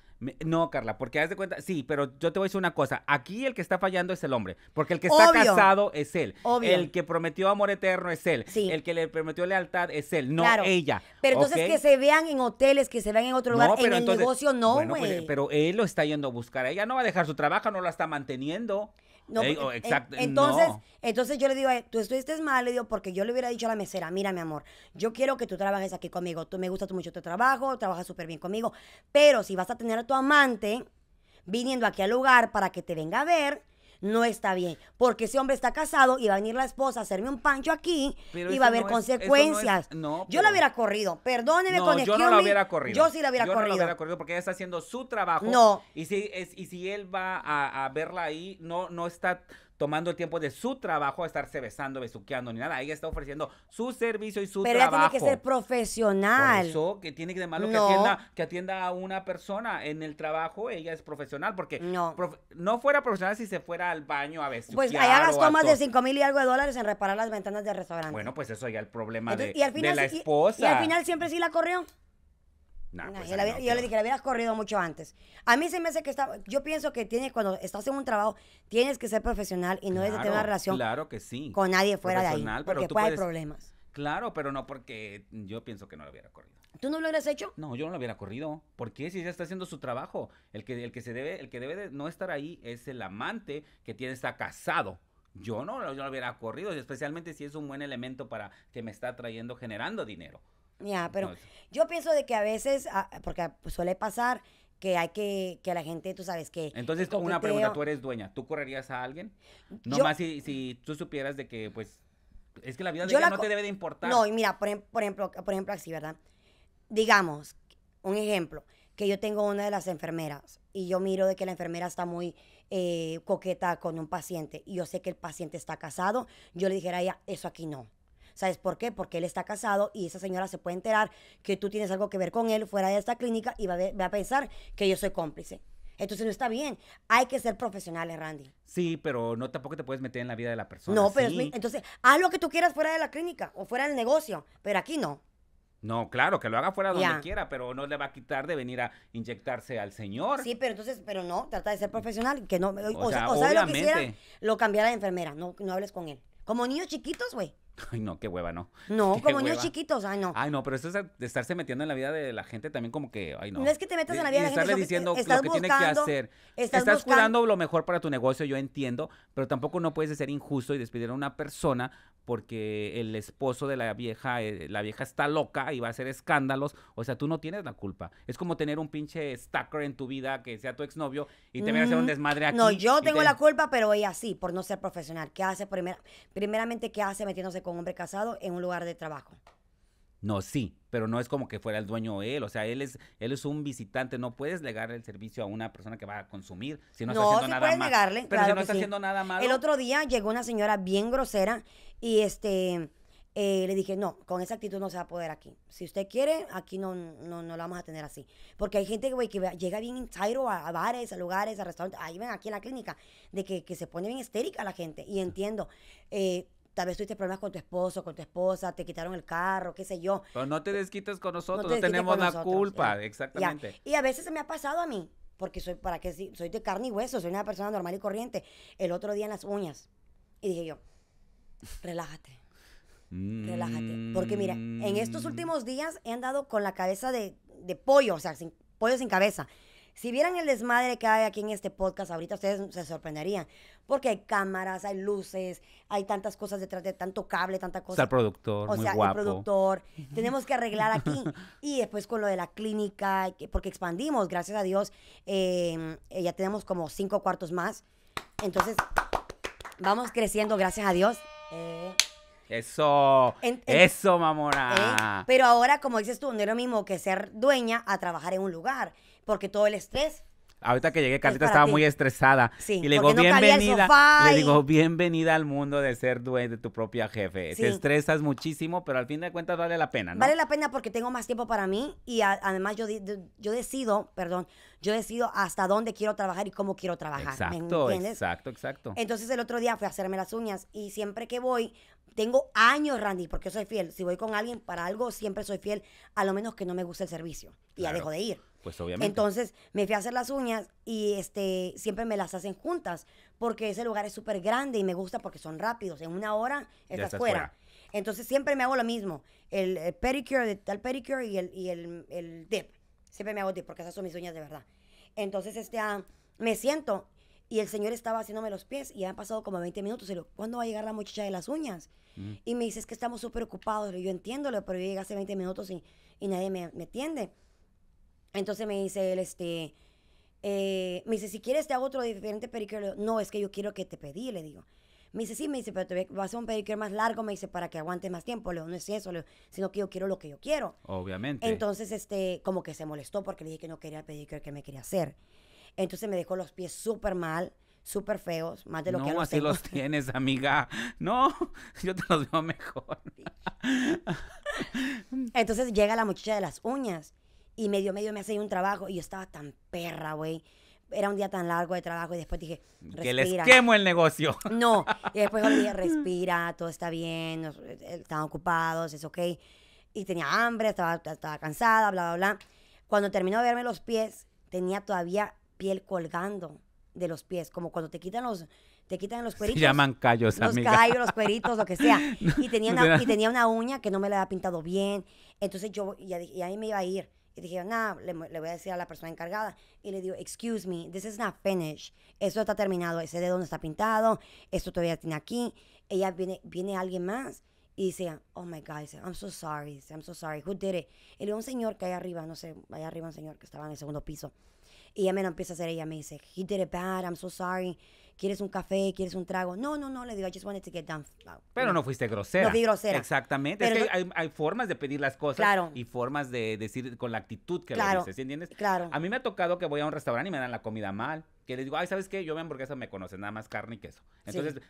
No, Carla, porque haz de cuenta, sí, pero yo te voy a decir una cosa, aquí el que está fallando es el hombre, porque el que está casado es él, el que prometió amor eterno es él, el que le prometió lealtad es él, no ella. Pero entonces que se vean en hoteles, que se vean en otro lugar, en el negocio no, pues, güey. pero él lo está yendo a buscar, ella no va a dejar su trabajo, no la está manteniendo. No, oh, exacto, entonces, entonces yo le digo, tú estuviste mal, le digo, porque yo le hubiera dicho a la mesera, mira mi amor, yo quiero que tú trabajes aquí conmigo, tú me gusta mucho tu trabajo, trabajas súper bien conmigo, pero si vas a tener a tu amante viniendo aquí al lugar para que te venga a ver, no está bien. Porque ese hombre está casado y va a venir la esposa a hacerme un pancho aquí y va a haber consecuencias. No yo la hubiera corrido. Perdóneme con Yo no la hubiera corrido. Yo sí la hubiera corrido. no la hubiera corrido porque ella está haciendo su trabajo. No. Y si, y si él va a, a verla ahí, no, no está tomando el tiempo de su trabajo a estarse besando, besuqueando, ni nada. Ella está ofreciendo su servicio y su trabajo. Pero ella tiene que ser profesional. eso, que tiene que de malo que, atienda, a una persona en el trabajo, ella es profesional, porque no, fuera profesional si se fuera al baño a besuquear. Pues allá gastó más de cinco mil y algo de dólares en reparar las ventanas del restaurante. Bueno, pues eso ya el problema de, la esposa. y al final siempre sí la corrió. Pues yo, le dije, la hubieras corrido mucho antes. A mí se me hace que está, yo pienso que tiene cuando estás en un trabajo, tienes que ser profesional y no es de tener una relación claro que sí. con nadie fuera de ahí. Porque problemas. Claro, pero no porque yo pienso que no lo hubiera corrido. ¿Tú no lo hubieras hecho? No, yo no lo hubiera corrido. Porque Si ya está haciendo su trabajo. El que, el que se debe, el que debe de no estar ahí es el amante que tiene, está casado. Yo no, yo lo hubiera corrido, especialmente si es un buen elemento para que me está trayendo, generando dinero. Ya, pero yo pienso de que a veces, ah, porque suele pasar que hay que, que la gente, tú sabes que... Entonces, una pregunta, tú eres dueña, ¿tú correrías a alguien? No más si, si tú supieras de que, pues, es que la vida de no te debe de importar. No, y mira, em, por, ejemplo, por ejemplo, así, ¿verdad? Digamos, un ejemplo, que yo tengo una de las enfermeras y yo miro de que la enfermera está muy eh, coqueta con un paciente y yo sé que el paciente está casado, yo le dijera a ella, eso aquí no. ¿Sabes por qué? Porque él está casado y esa señora se puede enterar que tú tienes algo que ver con él fuera de esta clínica y va a, pensar que yo soy cómplice. Entonces no está bien. Hay que ser profesionales, Randy. Sí, pero no tampoco te puedes meter en la vida de la persona. No, pero entonces haz lo que tú quieras fuera de la clínica o fuera del negocio, pero aquí no. No, claro, que lo haga fuera donde quiera, pero no le va a quitar de venir a inyectarse al señor. Sí, pero entonces, pero no, trata de ser profesional, que no, o, sea, lo que hiciera, lo cambiará de enfermera, no, no hables con él. Como niños chiquitos, güey. Ay, no, qué hueva, no. No, como niños chiquitos, ay, no. Ay, no, pero eso es de estarse metiendo en la vida de la gente también como que, ay, no. No es que te metas en la vida de, la gente. diciendo lo que tiene que hacer. Estás, lo mejor para tu negocio, yo entiendo, pero tampoco no puedes ser injusto y despidir a una persona porque el esposo de la vieja, eh, la vieja está loca y va a hacer escándalos. O sea, tú no tienes la culpa. Es como tener un pinche stalker en tu vida que sea tu exnovio y te mm. a hacer un desmadre aquí. No, yo tengo la culpa, pero ella sí, por no ser profesional. ¿Qué hace primeramente? ¿Qué hace metiéndose con hombre casado en un lugar de trabajo. No, sí, pero no es como que fuera el dueño él, o sea, él es, él es un visitante, no puedes negarle el servicio a una persona que va a consumir si no, está haciendo nada puedes Negarle, pero si no está haciendo nada malo. El otro día llegó una señora bien grosera y este eh, le dije, no, con esa actitud no se va a poder aquí. Si usted quiere, aquí no, no, no la vamos a tener así. Porque hay gente, que llega bien en a, a bares, a lugares, a restaurantes. Ahí ven, aquí en la clínica, de que, se pone bien estérica la gente. Y entiendo, eh, tal vez tuviste problemas con tu esposo, con tu esposa, te quitaron el carro, qué sé yo. Pero no te eh, desquites con nosotros, no, tenemos la culpa, exactamente. Y a veces se me ha pasado a mí, porque soy, para soy de carne y hueso, soy una persona normal y corriente, el otro día en las uñas. Y dije yo, relájate. Mm. relájate. Porque mira, en estos últimos días he andado con la cabeza de, pollo, o sea, pollo sin cabeza. Si vieran el desmadre que hay aquí en este podcast, ahorita ustedes se sorprenderían. Porque hay cámaras, hay luces, hay tantas cosas detrás de tanto cable, tanta cosa. Está el productor. O sea, el productor. Tenemos que arreglar aquí. y después con lo de la clínica, porque expandimos, gracias a Dios, em, eh, ya tenemos como cinco cuartos más. Entonces, vamos creciendo, gracias a Dios. Eh. eso, eso, mamona. Eh, pero ahora, como dices tú, no es lo mismo que ser dueña a trabajar en un lugar porque todo el estrés Ahorita que llegué, Carlita estaba muy estresada. Sí, y le digo, bienvenida. Le digo, bienvenida al mundo de ser dueño de tu propia jefe. Te estresas muchísimo, pero al fin de cuentas vale la pena, ¿no? Vale la pena porque tengo más tiempo para mí y además yo, yo decido, perdón, yo decido hasta dónde quiero trabajar y cómo quiero trabajar. Exacto, exacto, exacto. Entonces el otro día fui a hacerme las uñas y siempre que voy, tengo años, Randy, porque yo soy fiel. Si voy con alguien para algo, siempre soy fiel, a lo menos que no me guste el servicio. Y ya dejo de ir. Pues obviamente. Entonces me fui a hacer las uñas y este, siempre me las hacen juntas porque ese lugar es súper grande y me gusta porque son rápidos. En una hora estás, fuera. Entonces siempre me hago lo mismo. El, pedicure, tal pedicure y el, y el, el, dip. Siempre me hago dip porque esas son mis uñas de verdad. Entonces este, ah, me siento y el señor estaba haciéndome los pies y han pasado como 20 minutos. Y le digo, ¿cuándo va a llegar la muchacha de las uñas? Mm. Y me dice, es que estamos súper ocupados. yo entiendo, pero yo llegué hace 20 minutos y, nadie me, me atiende. Entonces me dice él, este, eh, me dice, si quieres te hago otro diferente pedicure. no, es que yo quiero que te pedí, le digo. Me dice, sí, me dice, pero te voy a hacer un pedicure más largo, me dice, para que aguantes más tiempo. Le digo, no es eso, sino que yo quiero lo que yo quiero. Obviamente. Entonces, este, como que se molestó porque le dije que no quería el pedicure que me quería hacer. Entonces me dejó los pies súper mal, súper feos, más de lo que que No, así los tienes, amiga. No, yo te los veo mejor. Entonces llega la muchacha de las uñas y medio, medio me hacía un trabajo y yo estaba tan perra, güey. Era un día tan largo de trabajo y después dije, respira. Que les quemo el negocio. No, y después dije, respira, todo está bien, eh, están ocupados, es ok. Y tenía hambre, estaba, estaba cansada, bla, bla, bla. Cuando terminó de verme los pies, tenía todavía piel colgando de los pies, como cuando te quitan los, te quitan los cueritos. Se llaman callos, los amiga. Los callos, los cueritos, lo que sea. y, tenía una, y tenía una uña que no me la había pintado bien. Entonces yo, y, y ahí me iba a ir. Y dije, ah, le, voy a decir a la persona encargada. Y le digo, excuse me, this is not finished. Eso está terminado, ese dedo no está pintado, esto todavía tiene aquí. Ella viene, viene alguien más y dice, oh my God, I'm so sorry, I'm so sorry, who did it? Y le digo, un señor que hay arriba, no sé, allá arriba un señor que estaba en el segundo piso. Y ella me lo empieza a hacer, ella me dice, he did it bad, I'm so sorry. ¿quieres un café? ¿Quieres un trago? No, no, no, le digo, I just wanted to get down. Pero no fuiste grosera. No fui grosera. Exactamente. hay, formas de pedir las cosas claro. y formas de decir con la actitud que lo dices, entiendes? Claro. A mí me ha tocado que voy a un restaurante y me dan la comida mal que les digo, ay, ¿sabes qué? Yo mi hamburguesa me conoce, nada más carne y queso. Entonces,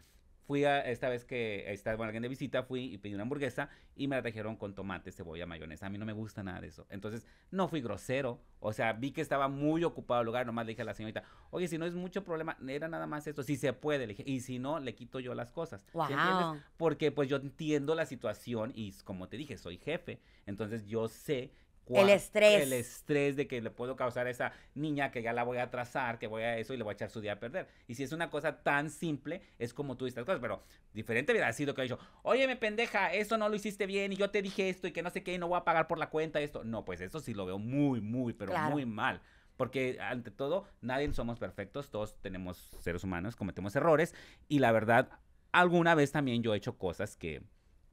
fui a esta vez que estaba con alguien de visita, fui y pedí una hamburguesa y me la trajeron con tomate, cebolla, mayonesa. A mí no me gusta nada de eso. Entonces, no fui grosero. O sea, vi que estaba muy ocupado el lugar. Nomás le dije a la señorita, oye, si no es mucho problema, era nada más esto. Si se puede, le dije, y si no, le quito yo las cosas. entiendes? Porque pues yo entiendo la situación y como te dije, soy jefe. Entonces, yo sé el estrés. El estrés de que le puedo causar a esa niña que ya la voy a atrasar, que voy a eso y le voy a echar su día a perder. Y si es una cosa tan simple, es como tú dices cosas, pero diferente hubiera sido que ha dicho, oye, me pendeja, eso no lo hiciste bien y yo te dije esto y que no sé qué y no voy a pagar por la cuenta esto. No, pues eso sí lo veo muy, muy, pero muy mal. Porque ante todo, nadie somos perfectos, todos tenemos seres humanos, cometemos errores y la verdad, alguna vez también yo he hecho cosas que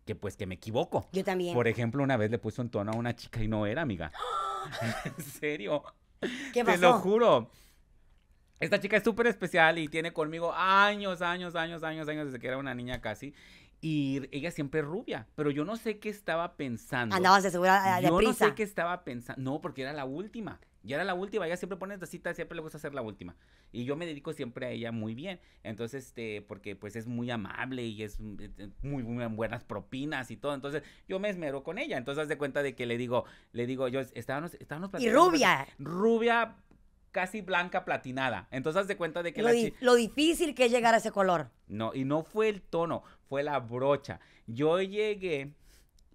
que pues que me equivoco. Yo también. Por ejemplo, una vez le puse un tono a una chica y no era, amiga. en serio. ¿Qué pasó? Te lo juro. Esta chica es súper especial y tiene conmigo años, años, años, años, años, desde que era una niña casi. Y ella siempre rubia, pero yo no sé qué estaba pensando. Andabas de segura de ah, prisa. Yo no sé qué estaba pensando. No, porque era la última. Y era la última, ella siempre pone esta cita, siempre le gusta hacer la última. Y yo me dedico siempre a ella muy bien. Entonces, este, porque pues es muy amable y es eh, eh, muy, muy buenas propinas y todo. Entonces, yo me esmero con ella. Entonces, haz de cuenta de que le digo, le digo, yo, estábamos, estábamos Y rubia. Rubia, casi blanca platinada. Entonces haz de cuenta de que lo, la lo difícil que es llegar a ese color. No, y no fue el tono, fue la brocha. Yo llegué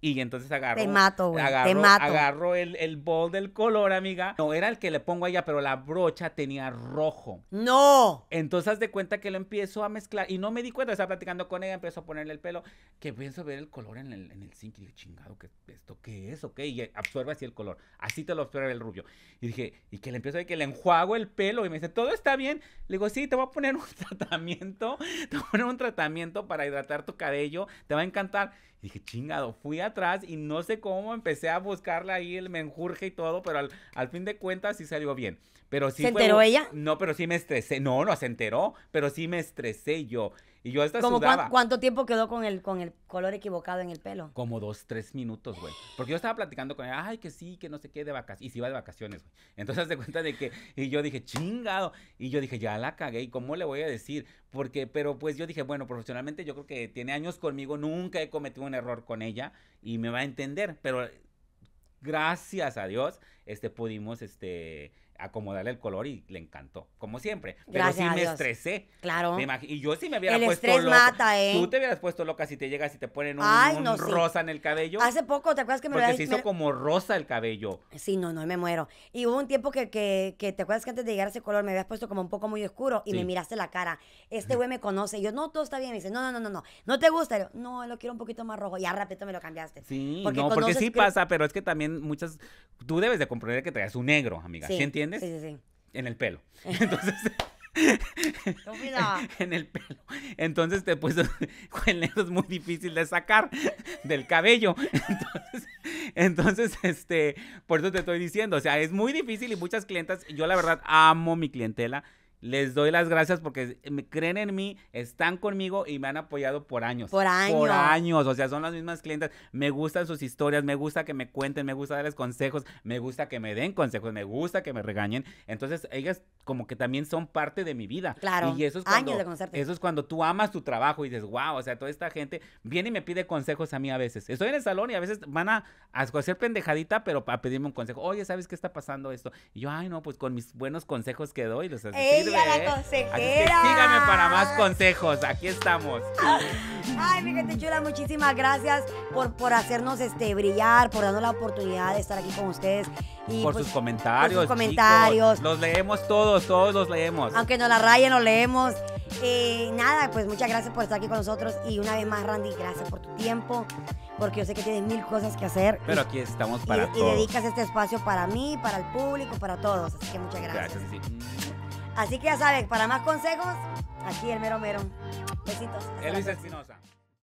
y entonces agarro. Te mato, güey. te mato. Agarro el, el bol del color, amiga. No, era el que le pongo allá, pero la brocha tenía rojo. ¡No! Entonces de cuenta que lo empiezo a mezclar. Y no me di cuenta, estaba platicando con ella, empiezo a ponerle el pelo. Que pienso ver el color en el, en el zinc. Y digo, chingado, ¿qué, ¿esto qué es? ¿Ok? Y absorbe así el color. Así te lo absorbe el rubio. Y dije, y que le empiezo a que le enjuago el pelo. Y me dice, ¿todo está bien? Le digo, sí, te voy a poner un tratamiento. Te voy a poner un tratamiento para hidratar tu cabello. Te va a encantar dije, chingado, fui atrás y no sé cómo empecé a buscarla ahí el menjurje y todo, pero al, al fin de cuentas sí salió bien. ¿Se enteró ella? No, pero sí me estresé. No, no se enteró, pero sí me estresé yo. Y yo hasta sudaba. ¿Cuánto tiempo quedó con el, con el color equivocado en el pelo? Como dos, tres minutos, güey. Porque yo estaba platicando con ella. ay, que sí, que no sé qué, de vacaciones. Y si iba de vacaciones, güey. Entonces de cuenta de que, y yo dije, chingado. Y yo dije, ya la cagué, ¿y cómo le voy a decir? Porque, pero pues yo dije, bueno, profesionalmente yo creo que tiene años conmigo, nunca he cometido un error con ella y me va a entender. Pero gracias a Dios, este, pudimos, este, acomodarle el color y le encantó, como siempre. Pero sí me estresé. Claro. y yo sí me hubiera el puesto loca. mata, ¿eh? Tú te hubieras puesto loca si te llegas y te ponen un, rosa en el cabello. Hace poco, ¿te acuerdas que me Porque se hizo como rosa el cabello. Sí, no, no, me muero. Y hubo un tiempo que, que, ¿te acuerdas que antes de llegar a ese color me habías puesto como un poco muy oscuro y me miraste la cara? Este güey me conoce. Y yo, no, todo está bien. Me dice, no, no, no, no, no. ¿No te gusta? no, lo quiero un poquito más rojo. Y al ratito me lo cambiaste. Sí, porque no, porque sí pasa, pero es que también muchas... Tú debes de comprender que traes un negro, amiga. ¿Sí entiendes? En el pelo. Entonces. en el pelo. Entonces, te, pues, es muy difícil de sacar del cabello. Entonces, entonces, este, por eso te estoy diciendo, o sea, es muy difícil y muchas clientas, yo la verdad amo mi clientela, les doy las gracias porque creen en mí, están conmigo y me han apoyado por años. Por años. Por años. O sea, son las mismas clientes. Me gustan sus historias, me gusta que me cuenten, me gusta darles consejos, me gusta que me den consejos, me gusta que me regañen. Entonces, ellas como que también son parte de mi vida. Claro. Y eso es cuando, años de conocerte. Eso es cuando tú amas tu trabajo y dices, wow, o sea, toda esta gente viene y me pide consejos a mí a veces. Estoy en el salón y a veces van a, hacer pendejadita, pero a pedirme un consejo. Oye, ¿sabes qué está pasando esto? Y yo, ay, no, pues con mis buenos consejos que doy, los sirve. ¿eh? para más consejos. Aquí estamos. Ay, mi gente chula, muchísimas gracias por, por hacernos este brillar, por darnos la oportunidad de estar aquí con ustedes. Y por, pues, sus comentarios, comentarios. los leemos todos, todos los leemos. Aunque nos la rayen, los leemos. Eh, nada, pues muchas gracias por estar aquí con nosotros. Y una vez más, Randy, gracias por tu tiempo. Porque yo sé que tienes mil cosas que hacer. Pero aquí estamos para y, todos. Y dedicas este espacio para mí, para el público, para todos. Así que muchas gracias. Gracias, Así que ya saben, para más consejos, aquí el mero mero. Besitos. Elvis Espinosa.